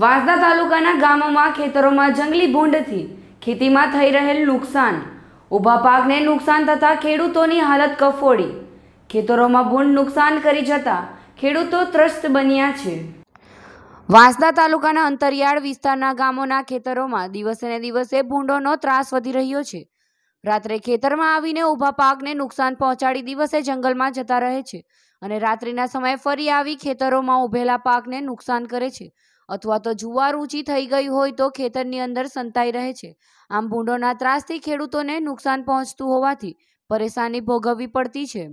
વાંસદા તાલુકાના ગામોમાં ખેતરોમાં જંગલી ભૂંડથી ખેતીમાં થઈ રહેલ નુકસાન ઊભા પાકને નુકસાન થતાં ખેડૂતોની હાલત કફોડી ખેતરોમાં ભૂંડ નુકસાન કરી જતા ખેડૂતો ત્રસ્ત બન્યા છે વાંસદા તાલુકાના અંતરિયાળ વિસ્તારના ગામોના ખેતરોમાં દિવસે ને દિવસે ભૂંડોનો ત્રાસ વધી રહ્યો છે રાત્રે ખેતરમાં આવીને ઊભા પાકને નુકસાન પહોંચાડી દિવસે જંગલમાં જતા રહે છે અને રાત્રિના સમયે ફરી આવી ખેતરોમાં ઊભેલા પાકને નુકસાન કરે છે અથવા તો જુવાર ઊંચી થઈ ગઈ હોય તો ખેતરની અંદર સંતાઈ રહે છે આમ ભૂંડોના ત્રાસથી ખેડૂતોને નુકસાન પહોંચતું હોવાથી પરેશાની ભોગવવી પડતી છે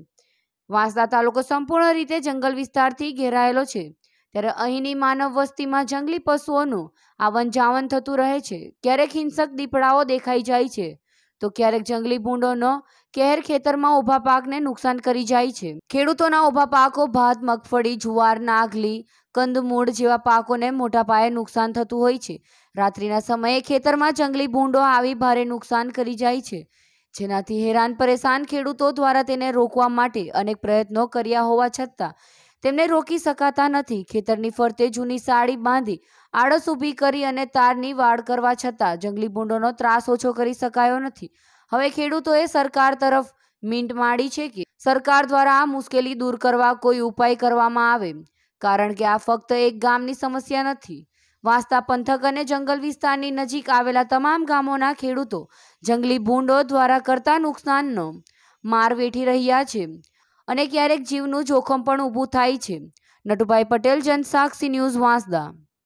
વાંસદા તાલુકો સંપૂર્ણ રીતે જંગલ વિસ્તારથી ઘેરાયેલો છે ત્યારે અહીંની માનવ વસ્તીમાં જંગલી પશુઓનું આવન જાવન થતું રહે છે ક્યારેક હિંસક દીપડાઓ દેખાઈ જાય છે તો ક્યારેક જંગલી ભૂંડોનો કહેર ખેતરમાં ઊભા પાકને નુકસાન કરી જાય છે ખેડૂતોના ઊભા પાકો ભાત મગફળી જુવાર નાગલી કંદમૂળ જેવા પાકોને મોટા પાયે નુકસાન થતું હોય છે રાત્રિના સમયે ખેતરમાં જંગલી ભૂંડો આવી ભારે નુકસાન કરી જાય છે જેનાથી હેરાન પરેશાન ખેડૂતો દ્વારા તેને રોકવા માટે અનેક પ્રયત્નો કર્યા હોવા છતાં તેમને રોકી શકાતા નથી ખેતરની ફરતે જૂની સાડી બાંધી આળસ ઊભી કરી અને તારની વાડ કરવા છતાં જંગલી ભૂંડોનો ત્રાસ ઓછો કરી શકાયો નથી હવે ખેડૂતોએ સરકાર તરફ મીંટ માડી છે કે સરકાર દ્વારા આ મુશ્કેલી દૂર કરવા કોઈ ઉપાય કરવામાં આવે કારણ કે આ ફક્ત એક ગામની સમસ્યા નથી વાંસદા પંથક અને જંગલ વિસ્તારની નજીક આવેલા તમામ ગામોના ખેડૂતો જંગલી ભૂંડો દ્વારા કરતા નુકસાનનો માર વેઠી રહ્યા છે અને ક્યારેક જીવનું જોખમ પણ ઊભું થાય છે નટુભાઈ પટેલ જનસાક્ષી ન્યૂઝ વાંસદા